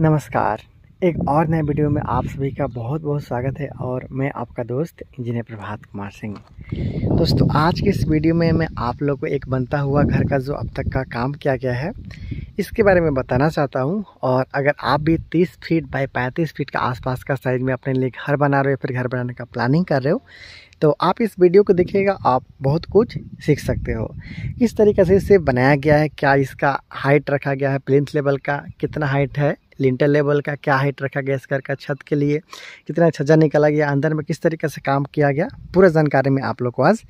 नमस्कार एक और नए वीडियो में आप सभी का बहुत बहुत स्वागत है और मैं आपका दोस्त इंजीनियर प्रभात कुमार सिंह दोस्तों आज के इस वीडियो में मैं आप लोग को एक बनता हुआ घर का जो अब तक का काम किया गया है इसके बारे में बताना चाहता हूँ और अगर आप भी 30 फीट बाय 35 फीट का आसपास का साइज में अपने लिए घर बना रहे हो फिर घर बनाने का प्लानिंग कर रहे हो तो आप इस वीडियो को देखिएगा आप बहुत कुछ सीख सकते हो किस तरीके से इसे बनाया गया है क्या इसका हाइट रखा गया है प्लिंथ लेवल का कितना हाइट है लिंटर लेवल का क्या हाइट रखा गया इस घर का छत के लिए कितना छज्जा निकाला गया अंदर में किस तरीके से काम किया गया पूरा जानकारी मैं आप लोग को आज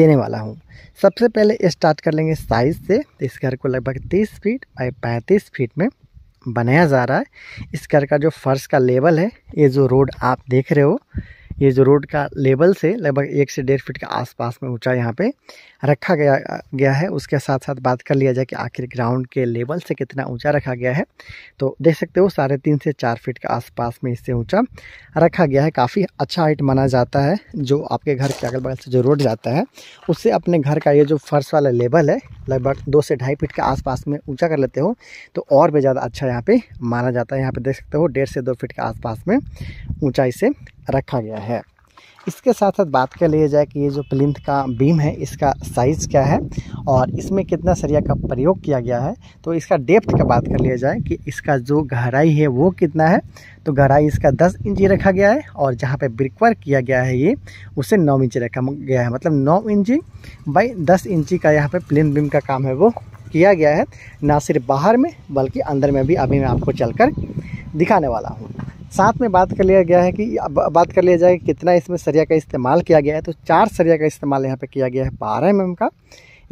देने वाला हूँ सबसे पहले स्टार्ट कर लेंगे साइज़ से इस घर को लगभग तीस फीट बाई पैंतीस फीट में बनाया जा रहा है इस घर का जो फर्श का लेवल है ये जो रोड आप देख रहे हो ये जो रोड का लेवल से लगभग एक से डेढ़ फीट के आसपास में ऊंचा यहाँ पे रखा गया गया है उसके साथ साथ बात कर लिया जाए कि आखिर ग्राउंड के लेवल से कितना ऊंचा रखा गया है तो देख सकते हो साढ़े तीन से चार फीट के आसपास में इससे ऊंचा रखा गया है काफ़ी अच्छा हाइट माना जाता है जो आपके घर के अगल बगल से जो रोड जाता है उससे अपने घर का ये जो फर्श वाला लेवल है लगभग दो से ढाई फीट के आसपास में ऊंचा कर लेते हो तो और भी ज़्यादा अच्छा यहाँ पे माना जाता है यहाँ पे देख सकते हो डेढ़ से दो फीट के आसपास में ऊंचाई से रखा गया है इसके साथ साथ बात कर लिया जाए कि ये जो प्लिंथ का बीम है इसका साइज़ क्या है और इसमें कितना सरिया का प्रयोग किया गया है तो इसका डेप्थ का बात कर लिया जाए कि इसका जो गहराई है वो कितना है तो गहराई इसका 10 इंची रखा गया है और जहाँ पे ब्रिकवर किया गया है ये उसे 9 इंची रखा गया है मतलब 9 इंची बाई 10 इंची का यहाँ पे प्लिंथ बीम का काम है वो किया गया है ना सिर्फ बाहर में बल्कि अंदर में भी अभी मैं आपको चलकर दिखाने वाला हूँ साथ में बात कर लिया गया है कि बात कर लिया जाए कि कितना इसमें सरिया का इस्तेमाल किया गया है तो चार सरिया का इस्तेमाल यहाँ पे किया गया है बारह एम का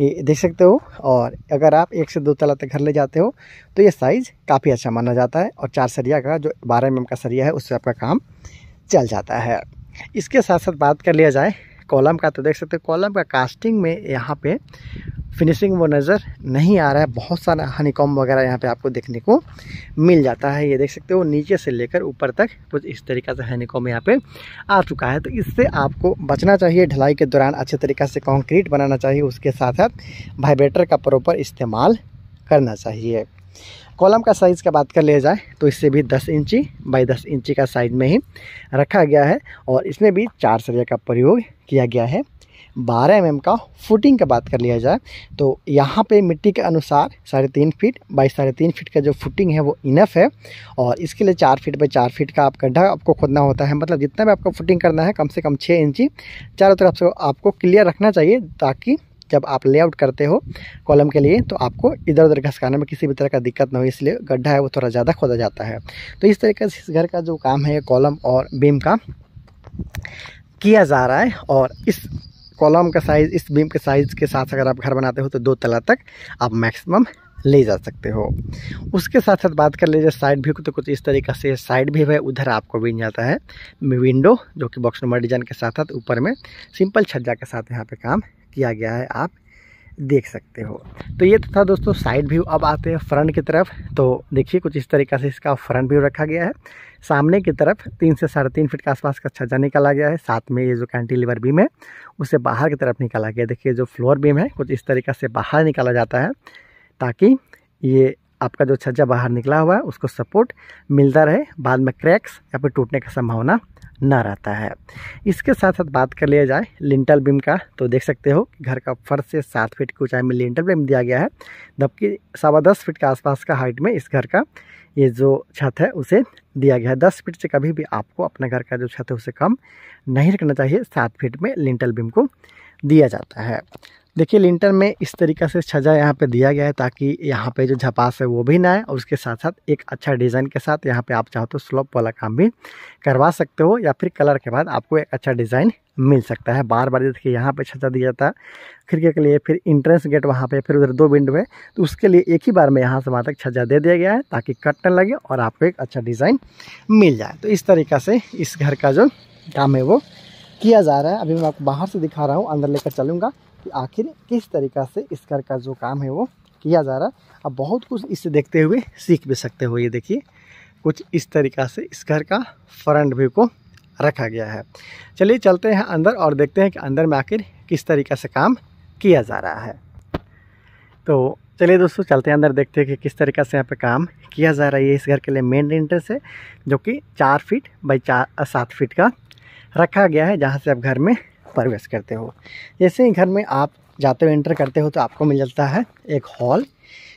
ये देख सकते हो और अगर आप एक से दो तला तक घर ले जाते हो तो ये साइज़ काफ़ी अच्छा माना जाता है और चार सरिया का जो बारह एम का सरिया है उससे आपका काम चल जाता है इसके साथ साथ बात कर लिया जाए कॉलम का तो देख सकते हो कॉलम का कास्टिंग में यहाँ पे फिनिशिंग वो नज़र नहीं आ रहा है बहुत सारा हनीकॉम वगैरह यहाँ पे आपको देखने को मिल जाता है ये देख सकते हो नीचे से लेकर ऊपर तक कुछ इस तरीका से हनीकॉम यहाँ पे आ चुका है तो इससे आपको बचना चाहिए ढलाई के दौरान अच्छे तरीक़ा से कॉन्क्रीट बनाना चाहिए उसके साथ साथ वाइब्रेटर का प्रॉपर इस्तेमाल करना चाहिए कॉलम का साइज़ का बात कर लिया जाए तो इससे भी 10 इंची बाई 10 इंची का साइज़ में ही रखा गया है और इसमें भी चार सरिया का प्रयोग किया गया है 12 एम का फुटिंग का बात कर लिया जाए तो यहाँ पे मिट्टी के अनुसार साढ़े तीन फीट बाई साढ़े तीन फीट का जो फुटिंग है वो इनफ है और इसके लिए चार फीट बाई चार फीट का आप गड्ढा आपको खोदना होता है मतलब जितना भी आपको फुटिंग करना है कम से कम छः इंची चारों तरफ से आपको क्लियर रखना चाहिए ताकि जब आप लेआउट करते हो कॉलम के लिए तो आपको इधर उधर घसकाने में किसी भी तरह का दिक्कत ना हो इसलिए गड्ढा है वो थोड़ा ज़्यादा खोदा जाता है तो इस तरीके से इस घर का जो काम है कॉलम और बीम का किया जा रहा है और इस कॉलम का साइज़ इस बीम के साइज़ के साथ अगर आप घर बनाते हो तो दो तला तक आप मैक्सिमम ले जा सकते हो उसके साथ साथ बात कर लीजिए साइड व्यू तो कुछ इस तरीके से साइड व्यू है उधर आपको मिल जाता है विंडो जो कि बॉक्स नंबर डिजाइन के साथ साथ ऊपर में सिंपल छज्जा के साथ यहाँ पे काम किया गया है आप देख सकते हो तो ये तो था दोस्तों साइड व्यू अब आते हैं फ्रंट की तरफ तो देखिए कुछ इस तरीके से इसका फ्रंट व्यू रखा गया है सामने की तरफ तीन से साढ़े तीन फीट के आसपास का छज्जा निकाला गया है साथ में ये जो कैंटी लिवर बीम है उसे बाहर की तरफ निकाला गया देखिए जो फ्लोर बीम है कुछ इस तरीका से बाहर निकाला जाता है ताकि ये आपका जो छज्जा बाहर निकला हुआ है उसको सपोर्ट मिलता रहे बाद में क्रैक्स या फिर टूटने का संभावना ना रहता है इसके साथ साथ बात कर लिया जाए लिंटल बीम का तो देख सकते हो घर का फर्श से सात फीट की ऊंचाई में लिंटल बीम दिया गया है जबकि सवा दस फीट के आसपास का हाइट में इस घर का ये जो छत है उसे दिया गया है दस फीट से कभी भी आपको अपने घर का जो छत है उसे कम नहीं रखना चाहिए सात फीट में लिंटल बीम को दिया जाता है देखिए लिंटर में इस तरीका से छजा यहाँ पे दिया गया है ताकि यहाँ पे जो झपास है वो भी ना आए और उसके साथ साथ एक अच्छा डिज़ाइन के साथ यहाँ पे आप चाहो तो स्लोप वाला काम भी करवा सकते हो या फिर कलर के बाद आपको एक अच्छा डिज़ाइन मिल सकता है बार बार देखिए यहाँ पे छज्जा दिया जाता है खिड़की के लिए फिर इंट्रेंस गेट वहाँ पर फिर उधर दो विंडो है तो उसके लिए एक ही बार में यहाँ से वहाँ तक छजा दे दिया गया है ताकि कट न लगे और आपको एक अच्छा डिज़ाइन मिल जाए तो इस तरीका से इस घर का जो काम है वो किया जा रहा है अभी मैं आपको बाहर से दिखा रहा हूँ अंदर लेकर चलूँगा कि आखिर किस तरीका से इस कर का जो काम है वो किया जा रहा है अब बहुत कुछ इससे देखते हुए सीख भी सकते हो ये देखिए कुछ इस तरीका से इस घर का फ्रंट व्यू को रखा गया है चलिए चलते हैं अंदर और देखते हैं कि अंदर में आखिर किस तरीका से काम किया जा रहा है तो चलिए दोस्तों चलते हैं अंदर देखते हैं कि किस तरीका से यहाँ पे काम किया जा रहा है इस घर के लिए मेन एंट्रेंस है जो कि चार फीट बाई चार सात फीट का रखा गया है जहाँ से आप घर में प्रवेश करते हो जैसे ही घर में आप जाते हो एंटर करते हो तो आपको मिल जाता है एक हॉल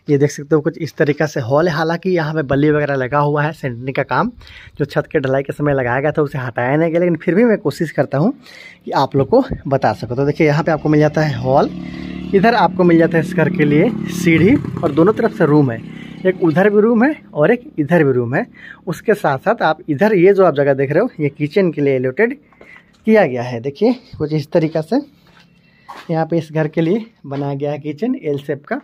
ये देख सकते हो कुछ इस तरीका से हॉल है हालांकि यहाँ पे बल्ली वगैरह लगा हुआ है सेंटरिंग का काम जो छत के ढलाई के समय लगाया गया था उसे हटाया नहीं गया लेकिन फिर भी मैं कोशिश करता हूँ कि आप लोग को बता सको तो देखिए यहाँ पे आपको मिल जाता है हॉल इधर आपको मिल जाता है इस घर के लिए सीढ़ी और दोनों तरफ से रूम है एक उधर भी रूम है और एक इधर भी रूम है उसके साथ साथ आप इधर ये जो आप जगह देख रहे हो ये किचन के लिए एलोटेड किया गया है देखिए कुछ इस तरीका से यहाँ पे इस घर के लिए बनाया गया है किचन एल सेप का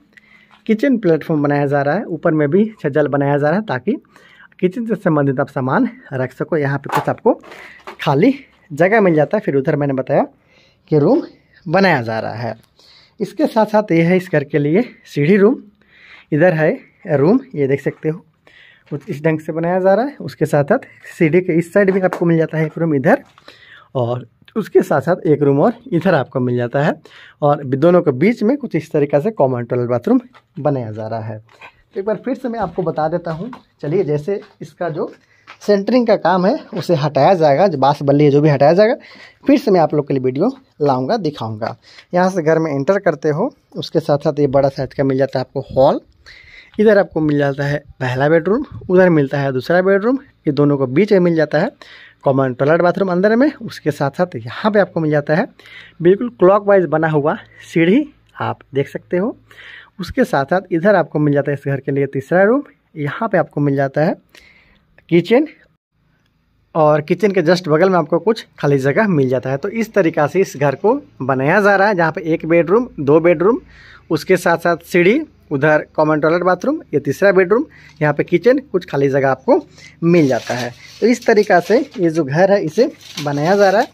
किचन प्लेटफॉर्म बनाया जा रहा है ऊपर में भी छजल बनाया जा रहा है ताकि किचन से संबंधित आप सामान रख सको यहाँ पे कुछ आपको खाली जगह मिल जाता है फिर उधर मैंने बताया कि रूम बनाया जा रहा है इसके साथ साथ ये है इस घर के लिए सीढ़ी रूम इधर है रूम ये देख सकते हो कुछ इस ढंग से बनाया जा रहा है उसके साथ साथ सीढ़ी के इस साइड भी आपको मिल जाता है एक रूम इधर और उसके साथ साथ एक रूम और इधर आपको मिल जाता है और दोनों के बीच में कुछ इस तरीके से कॉमन टॉयलेट बाथरूम बनाया जा रहा है तो एक बार फिर से मैं आपको बता देता हूँ चलिए जैसे इसका जो सेंटरिंग का काम है उसे हटाया जाएगा जो बाँस बल्ली है जो भी हटाया जाएगा फिर से मैं आप लोग के लिए वीडियो लाऊंगा दिखाऊंगा यहाँ से घर में एंटर करते हो उसके साथ साथ ये बड़ा साइज का मिल जाता है आपको हॉल इधर आपको मिल जाता है पहला बेडरूम उधर मिलता है दूसरा बेडरूम ये दोनों को बीच में मिल जाता है कॉमन टॉयलेट बाथरूम अंदर में उसके साथ साथ यहाँ पे आपको मिल जाता है बिल्कुल वाइज बना हुआ सीढ़ी आप देख सकते हो उसके साथ साथ इधर आपको मिल जाता है इस घर के लिए तीसरा रूम यहाँ पे आपको मिल जाता है किचन और किचन के जस्ट बगल में आपको कुछ खाली जगह मिल जाता है तो इस तरीका से इस घर को बनाया जा रहा है जहाँ पर एक बेडरूम दो बेडरूम उसके साथ साथ सीढ़ी उधर कॉमन टॉयलेट बाथरूम या तीसरा बेडरूम यहाँ पे किचन कुछ खाली जगह आपको मिल जाता है तो इस तरीका से ये जो घर है इसे बनाया जा रहा है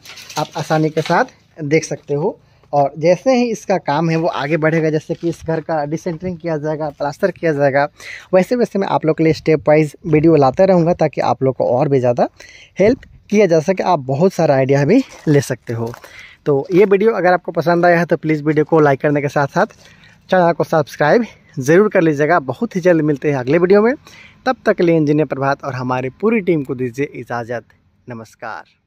आप आसानी के साथ देख सकते हो और जैसे ही इसका काम है वो आगे बढ़ेगा जैसे कि इस घर का डिसेंटरिंग किया जाएगा प्लास्टर किया जाएगा वैसे वैसे मैं आप लोग के लिए स्टेप वाइज वीडियो लाता रहूँगा ताकि आप लोग को और भी ज़्यादा हेल्प किया जा सके आप बहुत सारा आइडिया भी ले सकते हो तो ये वीडियो अगर आपको पसंद आया है तो प्लीज़ वीडियो को लाइक करने के साथ साथ चैनल को सब्सक्राइब ज़रूर कर लीजिएगा बहुत ही जल्द मिलते हैं अगले वीडियो में तब तक के लिए इंजीनियर प्रभात और हमारी पूरी टीम को दीजिए इजाज़त नमस्कार